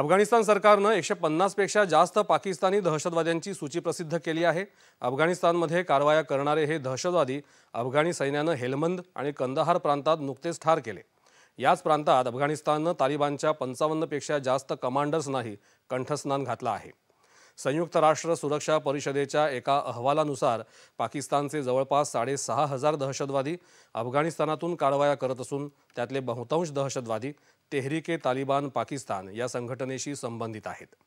अफगाणिस्तान सरकारनं एकशे पन्नासपेक्षा जास्त पाकिस्तानी दहशतवाद्यांची सूची प्रसिद्ध केली आहे अफगाणिस्तानमध्ये कारवाया करणारे हे दहशतवादी अफगाणी सैन्यानं हेलमंद आणि कंदहार प्रांतात नुकतेच ठार केले याच प्रांतात अफगाणिस्ताननं तालिबानच्या पंचावन्नपेक्षा जास्त कमांडर्सनाही कंठस्नान घातलं आहे संयुक्त राष्ट्र सुरक्षा परिषदेच्या एका अहवालानुसार पाकिस्तानचे जवळपास साडेसहा हजार दहशतवादी अफगाणिस्तानातून कारवाया करत असून त्यातले बहुतांश दहशतवादी तेहरीके तालिबान पाकिस्तान या संघटनेशी संबंधित आहेत